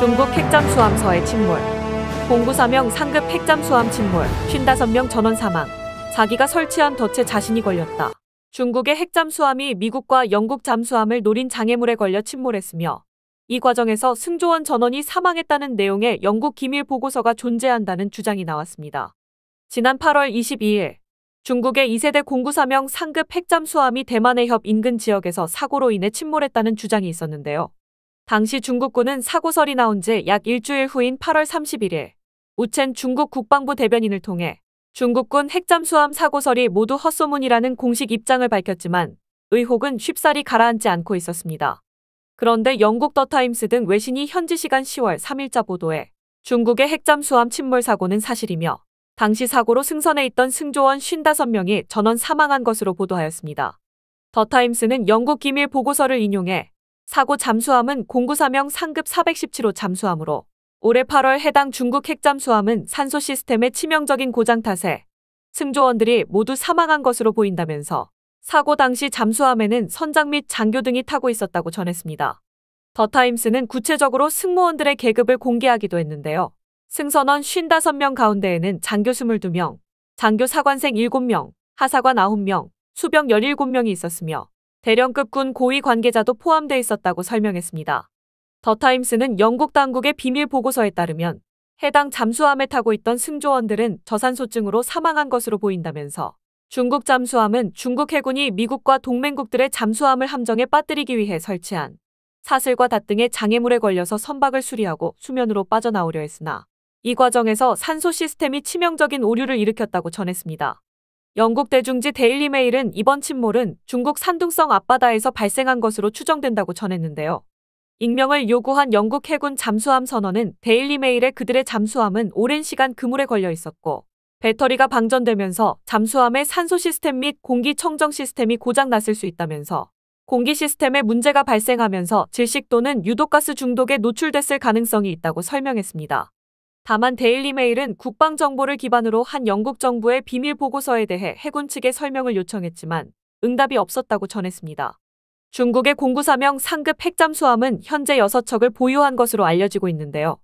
중국 핵잠수함서의 침몰. 공구사명 상급 핵잠수함 침몰, 55명 전원 사망. 자기가 설치한 덫에 자신이 걸렸다. 중국의 핵잠수함이 미국과 영국 잠수함을 노린 장애물에 걸려 침몰했으며 이 과정에서 승조원 전원이 사망했다는 내용의 영국 기밀 보고서가 존재한다는 주장이 나왔습니다. 지난 8월 22일 중국의 2세대 공구사명 상급 핵잠수함이 대만해협 인근 지역에서 사고로 인해 침몰했다는 주장이 있었는데요. 당시 중국군은 사고설이 나온 지 약 일주일 후인 8월 31일 우첸 중국 국방부 대변인을 통해 중국군 핵잠수함 사고설이 모두 헛소문이라는 공식 입장을 밝혔지만 의혹은 쉽사리 가라앉지 않고 있었습니다. 그런데 영국 더타임스 등 외신이 현지 시간 10월 3일자 보도에 중국의 핵잠수함 침몰 사고는 사실이며 당시 사고로 승선해 있던 승조원 55명이 전원 사망한 것으로 보도하였습니다. 더타임스는 영국 기밀 보고서를 인용해 사고 잠수함은 0 9 3명 상급 417호 잠수함으로 올해 8월 해당 중국 핵잠수함은 산소 시스템의 치명적인 고장 탓에 승조원들이 모두 사망한 것으로 보인다면서 사고 당시 잠수함에는 선장 및 장교 등이 타고 있었다고 전했습니다. 더 타임스는 구체적으로 승무원들의 계급을 공개하기도 했는데요. 승선원 55명 가운데에는 장교 22명, 장교 사관생 7명, 하사관 9명, 수병 17명이 있었으며 대령급 군 고위 관계자도 포함돼 있었다고 설명했습니다. 더타임스는 영국 당국의 비밀 보고서에 따르면 해당 잠수함에 타고 있던 승조원들은 저산소증으로 사망한 것으로 보인다면서 중국 잠수함은 중국 해군이 미국과 동맹국들의 잠수함을 함정에 빠뜨리기 위해 설치한 사슬과 닷 등의 장애물에 걸려서 선박을 수리하고 수면으로 빠져나오려 했으나 이 과정에서 산소 시스템이 치명적인 오류를 일으켰다고 전했습니다. 영국 대중지 데일리메일은 이번 침몰은 중국 산둥성 앞바다에서 발생한 것으로 추정된다고 전했는데요. 익명을 요구한 영국 해군 잠수함 선원은 데일리메일의 그들의 잠수함은 오랜 시간 그물에 걸려 있었고 배터리가 방전되면서 잠수함의 산소 시스템 및 공기 청정 시스템이 고장났을 수 있다면서 공기 시스템에 문제가 발생하면서 질식 또는 유독가스 중독에 노출됐을 가능성이 있다고 설명했습니다. 다만 데일리메일은 국방정보를 기반으로 한 영국 정부의 비밀 보고서에 대해 해군 측에 설명을 요청했지만 응답이 없었다고 전했습니다. 중국의 공구사명 상급 핵잠수함은 현재 6척을 보유한 것으로 알려지고 있는데요.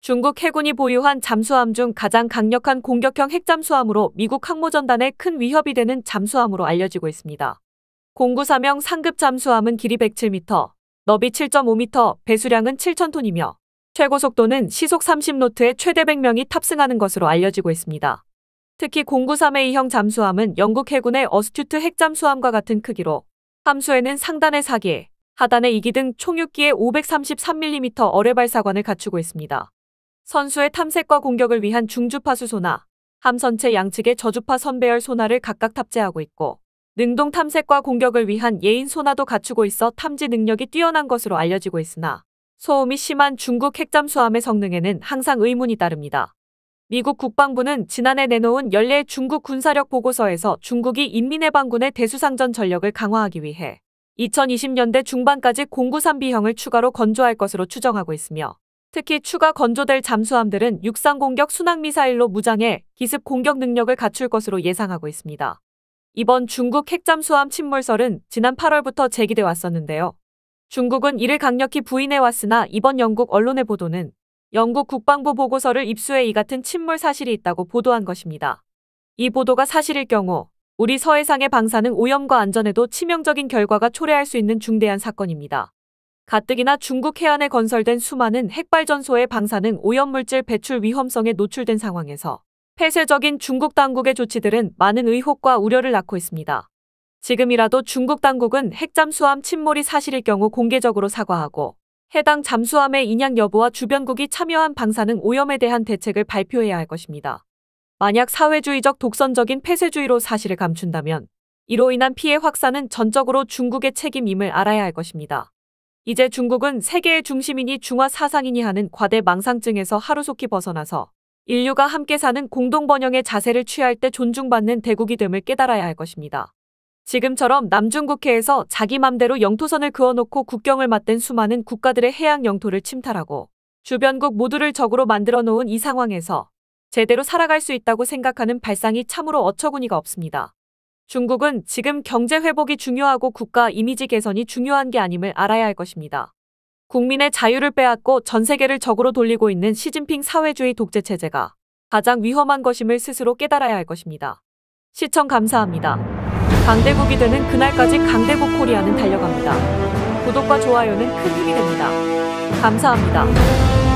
중국 해군이 보유한 잠수함 중 가장 강력한 공격형 핵잠수함으로 미국 항모전단에 큰 위협이 되는 잠수함으로 알려지고 있습니다. 공구사명 상급 잠수함은 길이 107m, 너비 7.5m, 배수량은 7,000톤이며 최고속도는 시속 30노트에 최대 100명이 탑승하는 것으로 알려지고 있습니다. 특히 093A형 잠수함은 영국 해군의 어스튜트 핵잠수함과 같은 크기로 함수에는 상단의사기하단의이기등 총 6기의 533mm 어뢰 발사관을 갖추고 있습니다. 선수의 탐색과 공격을 위한 중주파수 소나 함선체 양측의 저주파 선배열 소나를 각각 탑재하고 있고 능동 탐색과 공격을 위한 예인 소나도 갖추고 있어 탐지 능력이 뛰어난 것으로 알려지고 있으나 소음이 심한 중국 핵잠수함의 성능에는 항상 의문이 따릅니다. 미국 국방부는 지난해 내놓은 연례 중국 군사력 보고서에서 중국이 인민해방군의 대수상전 전력을 강화하기 위해 2020년대 중반까지 공구산비형을 추가로 건조할 것으로 추정하고 있으며 특히 추가 건조될 잠수함들은 육상 공격 순항 미사일로 무장해 기습 공격 능력을 갖출 것으로 예상하고 있습니다. 이번 중국 핵잠수함 침몰설은 지난 8월부터 제기돼 왔었는데요. 중국은 이를 강력히 부인해왔으나 이번 영국 언론의 보도는 영국 국방부 보고서를 입수해 이 같은 침몰 사실이 있다고 보도한 것입니다. 이 보도가 사실일 경우 우리 서해상의 방사능 오염과 안전에도 치명적인 결과가 초래할 수 있는 중대한 사건입니다. 가뜩이나 중국 해안에 건설된 수많은 핵발전소의 방사능 오염물질 배출 위험성에 노출된 상황에서 폐쇄적인 중국 당국의 조치들은 많은 의혹과 우려를 낳고 있습니다. 지금이라도 중국 당국은 핵 잠수함 침몰이 사실일 경우 공개적으로 사과하고 해당 잠수함의 인양 여부와 주변국이 참여한 방사능 오염에 대한 대책을 발표해야 할 것입니다. 만약 사회주의적 독선적인 폐쇄주의로 사실을 감춘다면 이로 인한 피해 확산은 전적으로 중국의 책임임을 알아야 할 것입니다. 이제 중국은 세계의 중심이니 중화 사상이니 하는 과대 망상증에서 하루속히 벗어나서 인류가 함께 사는 공동 번영의 자세를 취할 때 존중받는 대국이 됨을 깨달아야 할 것입니다. 지금처럼 남중국해에서 자기 맘대로 영토선을 그어놓고 국경을 맞댄 수많은 국가들의 해양 영토를 침탈하고 주변국 모두를 적으로 만들어 놓은 이 상황에서 제대로 살아갈 수 있다고 생각하는 발상이 참으로 어처구니가 없습니다. 중국은 지금 경제 회복이 중요하고 국가 이미지 개선이 중요한 게 아님을 알아야 할 것입니다. 국민의 자유를 빼앗고 전 세계를 적으로 돌리고 있는 시진핑 사회주의 독재 체제가 가장 위험한 것임을 스스로 깨달아야 할 것입니다. 시청 감사합니다. 강대국이 되는 그날까지 강대국 코리아는 달려갑니다. 구독과 좋아요는 큰 힘이 됩니다. 감사합니다.